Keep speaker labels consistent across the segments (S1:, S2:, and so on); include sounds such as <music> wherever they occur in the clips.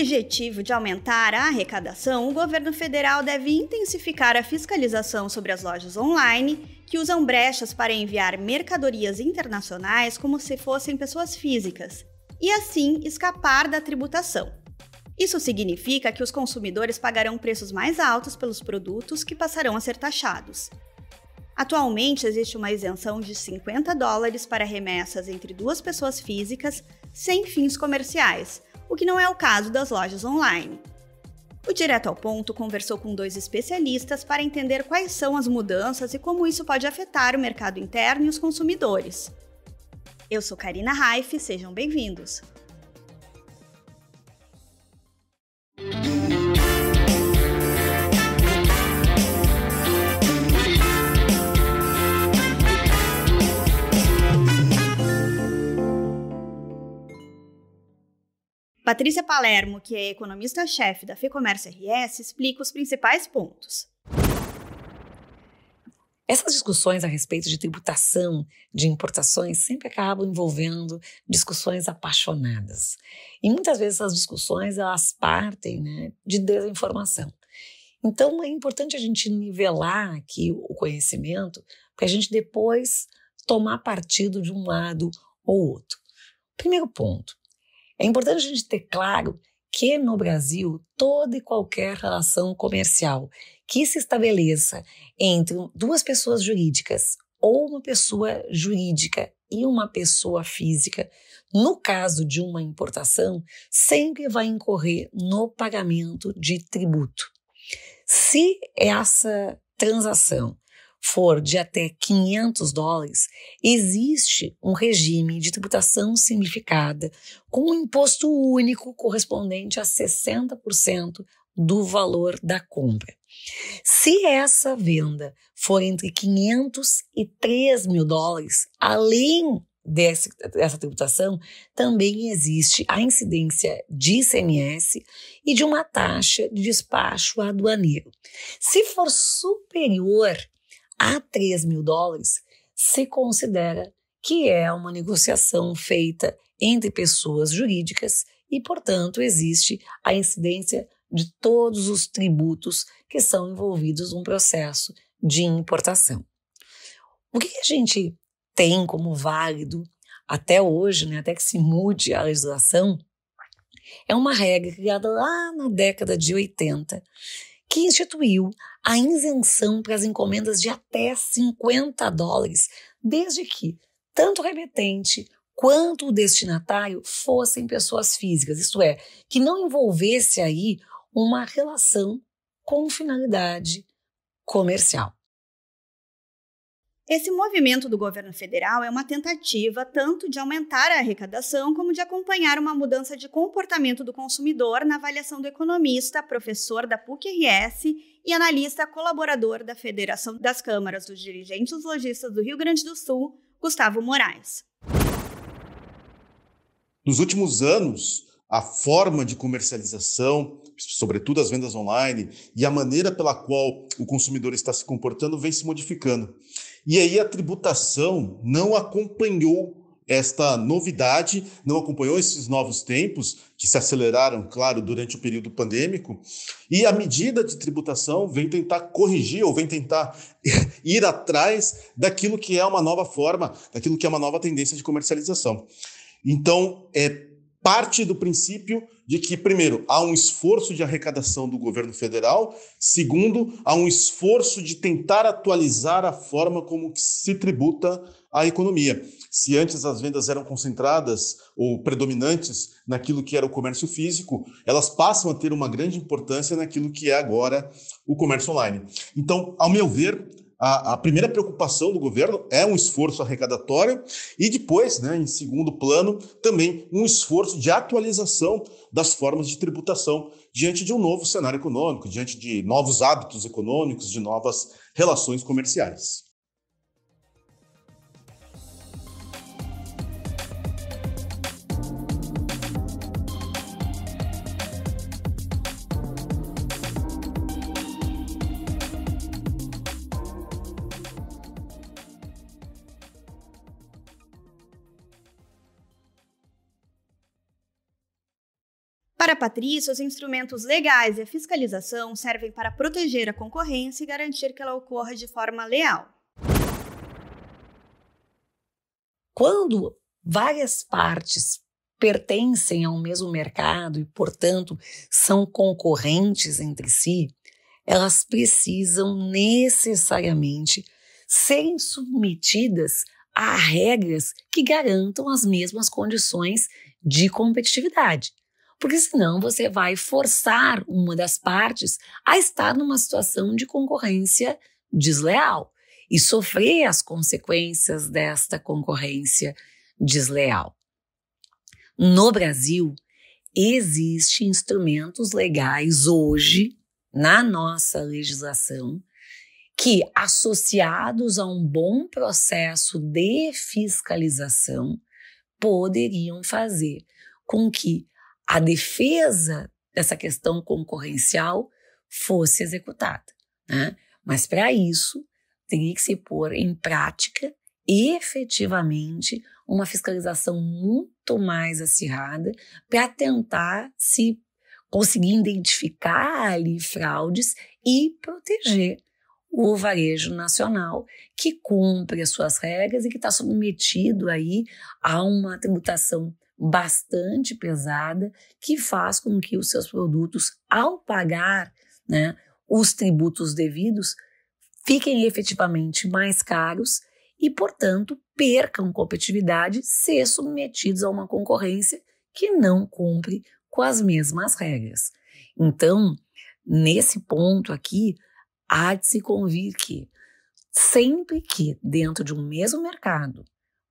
S1: objetivo de aumentar a arrecadação, o governo federal deve intensificar a fiscalização sobre as lojas online que usam brechas para enviar mercadorias internacionais como se fossem pessoas físicas e assim escapar da tributação. Isso significa que os consumidores pagarão preços mais altos pelos produtos que passarão a ser taxados. Atualmente existe uma isenção de 50 dólares para remessas entre duas pessoas físicas sem fins comerciais, o que não é o caso das lojas online. O Direto ao Ponto conversou com dois especialistas para entender quais são as mudanças e como isso pode afetar o mercado interno e os consumidores. Eu sou Karina Raif, sejam bem-vindos. Patrícia Palermo, que é economista-chefe da FEComércio RS, explica os principais pontos.
S2: Essas discussões a respeito de tributação de importações sempre acabam envolvendo discussões apaixonadas. E muitas vezes essas discussões elas partem né, de desinformação. Então é importante a gente nivelar aqui o conhecimento para a gente depois tomar partido de um lado ou outro. Primeiro ponto, é importante a gente ter claro que no Brasil toda e qualquer relação comercial que se estabeleça entre duas pessoas jurídicas ou uma pessoa jurídica e uma pessoa física, no caso de uma importação, sempre vai incorrer no pagamento de tributo. Se essa transação for de até 500 dólares, existe um regime de tributação simplificada com um imposto único correspondente a 60% do valor da compra. Se essa venda for entre 500 e 3 mil dólares, além desse, dessa tributação, também existe a incidência de ICMS e de uma taxa de despacho aduaneiro. Se for superior a 3 mil dólares se considera que é uma negociação feita entre pessoas jurídicas e, portanto, existe a incidência de todos os tributos que são envolvidos num processo de importação. O que a gente tem como válido até hoje, né, até que se mude a legislação, é uma regra criada lá na década de 80, que instituiu a isenção para as encomendas de até 50 dólares, desde que tanto o remetente quanto o destinatário fossem pessoas físicas, isto é, que não envolvesse aí uma relação com finalidade
S1: comercial. Esse movimento do governo federal é uma tentativa tanto de aumentar a arrecadação como de acompanhar uma mudança de comportamento do consumidor na avaliação do economista, professor da PUC-RS e analista colaborador da Federação das Câmaras dos Dirigentes Lojistas do Rio Grande do Sul, Gustavo Moraes.
S3: Nos últimos anos, a forma de comercialização, sobretudo as vendas online, e a maneira pela qual o consumidor está se comportando vem se modificando. E aí a tributação não acompanhou esta novidade, não acompanhou esses novos tempos, que se aceleraram, claro, durante o período pandêmico, e a medida de tributação vem tentar corrigir ou vem tentar <laughs> ir atrás daquilo que é uma nova forma, daquilo que é uma nova tendência de comercialização. Então, é parte do princípio de que, primeiro, há um esforço de arrecadação do governo federal, segundo, há um esforço de tentar atualizar a forma como se tributa a economia. Se antes as vendas eram concentradas ou predominantes naquilo que era o comércio físico, elas passam a ter uma grande importância naquilo que é agora o comércio online. Então, ao meu ver, a, a, primeira preocupação do governo é um esforço arrecadatório e depois, né, em segundo plano, também um esforço de atualização das formas de tributação diante de um novo cenário econômico, diante de novos hábitos econômicos, de novas relações comerciais.
S1: Para Patrícia, os instrumentos legais e a fiscalização servem para proteger a concorrência e garantir que ela ocorra de forma leal.
S2: Quando várias partes pertencem ao mesmo mercado e, portanto, são concorrentes entre si, elas precisam necessariamente serem submetidas a regras que garantam as mesmas condições de competitividade porque senão você vai forçar uma das partes a estar numa situação de concorrência desleal e sofrer as consequências desta concorrência desleal. No Brasil, existem instrumentos legais hoje na nossa legislação que, associados a um bom processo de fiscalização, poderiam fazer com que a defesa dessa questão concorrencial fosse executada. Né? Mas para isso, teria que se pôr em prática efetivamente uma fiscalização muito mais acirrada para tentar se conseguir identificar ali fraudes e proteger o varejo nacional que cumpre as suas regras e que está submetido aí a uma tributação bastante pesada que faz com que os seus produtos, ao pagar né, os tributos devidos, fiquem efetivamente mais caros e, portanto, percam competitividade se submetidos a uma concorrência que não cumpre com as mesmas regras. Então, nesse ponto aqui, há de se convir que sempre que dentro de um mesmo mercado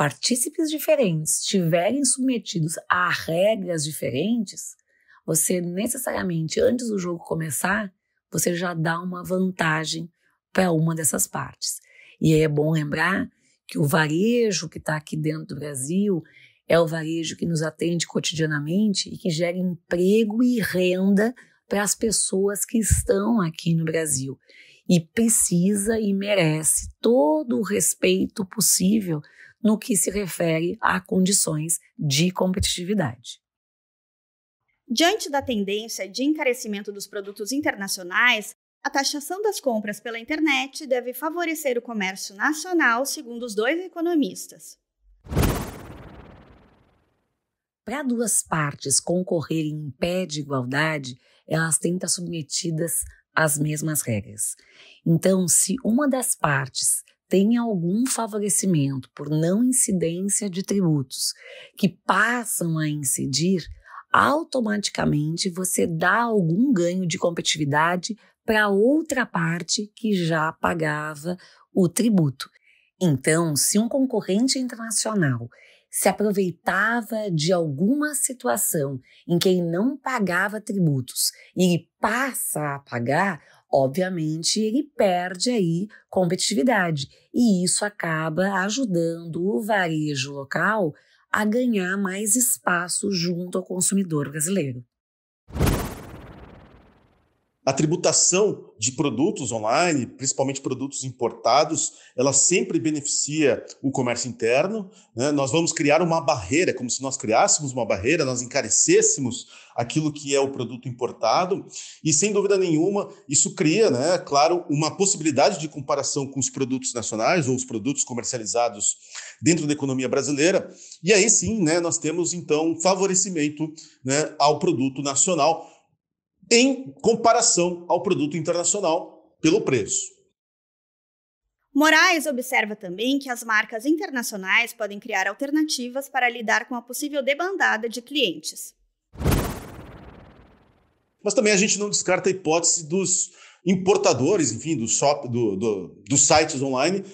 S2: partícipes diferentes estiverem submetidos a regras diferentes, você necessariamente, antes do jogo começar, você já dá uma vantagem para uma dessas partes. E é bom lembrar que o varejo que está aqui dentro do Brasil é o varejo que nos atende cotidianamente e que gera emprego e renda para as pessoas que estão aqui no Brasil. E precisa e merece todo o respeito possível no que se refere a condições de competitividade.
S1: Diante da tendência de encarecimento dos produtos internacionais, a taxação das compras pela internet deve favorecer o comércio nacional, segundo os dois economistas.
S2: Para duas partes concorrerem em pé de igualdade, elas têm que estar submetidas às mesmas regras. Então, se uma das partes tem algum favorecimento por não incidência de tributos que passam a incidir, automaticamente você dá algum ganho de competitividade para outra parte que já pagava o tributo. Então, se um concorrente internacional se aproveitava de alguma situação em que ele não pagava tributos e ele passa a pagar, obviamente ele perde aí competitividade e isso acaba ajudando o varejo local a ganhar mais espaço junto ao consumidor brasileiro.
S3: A tributação de produtos online, principalmente produtos importados, ela sempre beneficia o comércio interno. Né? Nós vamos criar uma barreira, é como se nós criássemos uma barreira, nós encarecêssemos aquilo que é o produto importado. E, sem dúvida nenhuma, isso cria, né, claro, uma possibilidade de comparação com os produtos nacionais ou os produtos comercializados dentro da economia brasileira. E aí sim, né, nós temos, então, favorecimento né, ao produto nacional em comparação ao produto internacional pelo preço.
S1: Moraes observa também que as marcas internacionais podem criar alternativas para lidar com a possível debandada de clientes.
S3: Mas também a gente não descarta a hipótese dos importadores, enfim, do shop, do, do, dos sites online,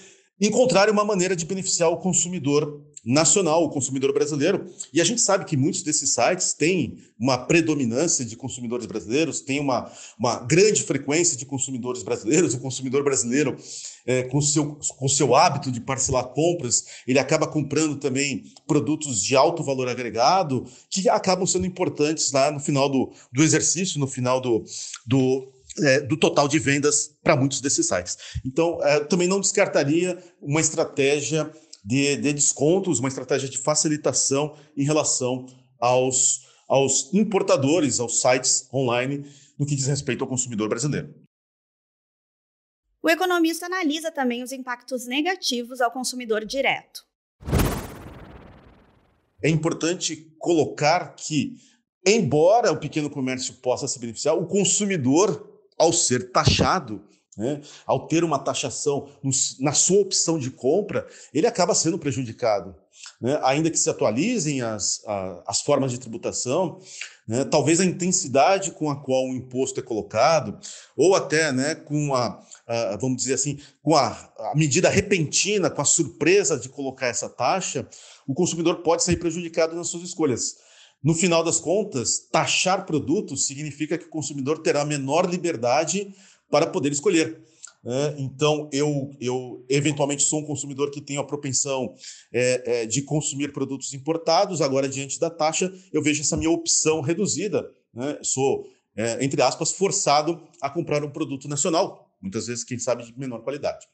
S3: encontrarem uma maneira de beneficiar o consumidor nacional, o consumidor brasileiro. E a gente sabe que muitos desses sites têm uma predominância de consumidores brasileiros, tem uma, uma grande frequência de consumidores brasileiros. O consumidor brasileiro, é, com seu, com seu hábito de parcelar compras, ele acaba comprando também produtos de alto valor agregado, que acabam sendo importantes lá no final do, do exercício, no final do, do, é, do total de vendas para muitos desses sites. Então, é, também não descartaria uma estratégia de, de descontos, uma estratégia de facilitação em relação aos, aos importadores, aos sites online, no que diz respeito ao consumidor brasileiro.
S1: O economista analisa também os impactos negativos ao consumidor direto.
S3: É importante colocar que, embora o pequeno comércio possa se beneficiar, o consumidor, ao ser taxado, né? Ao ter uma taxação na sua opção de compra, ele acaba sendo prejudicado. Né? Ainda que se atualizem as, a, as formas de tributação, né? talvez a intensidade com a qual o imposto é colocado, ou até né, com a, a vamos dizer assim, com a, a medida repentina, com a surpresa de colocar essa taxa, o consumidor pode sair prejudicado nas suas escolhas. No final das contas, taxar produtos significa que o consumidor terá menor liberdade para poder escolher. É, então, eu, eu eventualmente sou um consumidor que tem a propensão é, é, de consumir produtos importados. Agora, diante da taxa, eu vejo essa minha opção reduzida. Né? Sou, é, entre aspas, forçado a comprar um produto nacional, muitas vezes, quem sabe, de menor qualidade.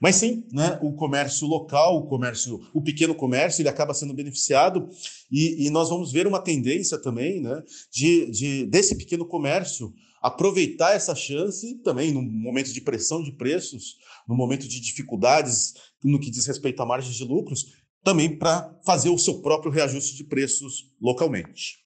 S3: Mas sim, né, o comércio local, o comércio, o pequeno comércio, ele acaba sendo beneficiado e, e nós vamos ver uma tendência também né, de, de desse pequeno comércio aproveitar essa chance também no momento de pressão de preços, no momento de dificuldades no que diz respeito a margem de lucros, também para fazer o seu próprio reajuste de preços localmente.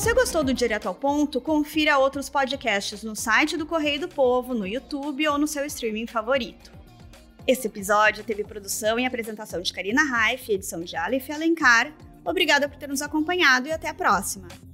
S1: você gostou do Direto ao Ponto, confira outros podcasts no site do Correio do Povo, no YouTube ou no seu streaming favorito. Esse episódio teve produção e apresentação de Karina Raif, edição de Aleph Alencar. Obrigada por ter nos acompanhado e até a próxima!